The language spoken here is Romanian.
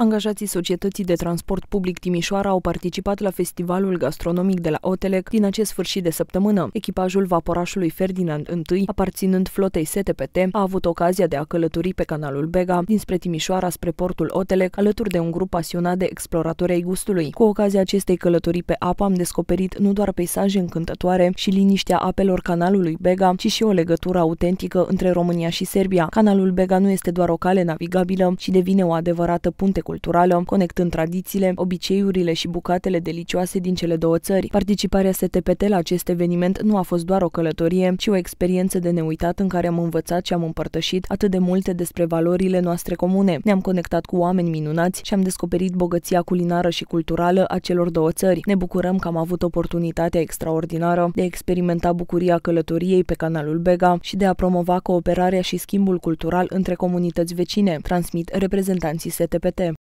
Angajații Societății de Transport Public Timișoara au participat la festivalul gastronomic de la Otelec din acest sfârșit de săptămână. Echipajul vaporașului Ferdinand I, aparținând flotei STPT, a avut ocazia de a călători pe canalul Bega, dinspre Timișoara spre portul Otelec, alături de un grup pasionat de exploratori ai gustului. Cu ocazia acestei călătorii pe apă am descoperit nu doar peisaje încântătoare și liniștea apelor canalului Bega, ci și o legătură autentică între România și Serbia. Canalul Bega nu este doar o cale navigabilă, ci devine o adevărată punte culturală, conectând tradițiile, obiceiurile și bucatele delicioase din cele două țări. Participarea STPT la acest eveniment nu a fost doar o călătorie, ci o experiență de neuitat în care am învățat și am împărtășit atât de multe despre valorile noastre comune. Ne-am conectat cu oameni minunați și am descoperit bogăția culinară și culturală a celor două țări. Ne bucurăm că am avut oportunitatea extraordinară de a experimenta bucuria călătoriei pe canalul Bega și de a promova cooperarea și schimbul cultural între comunități vecine, transmit reprezentanții STPT.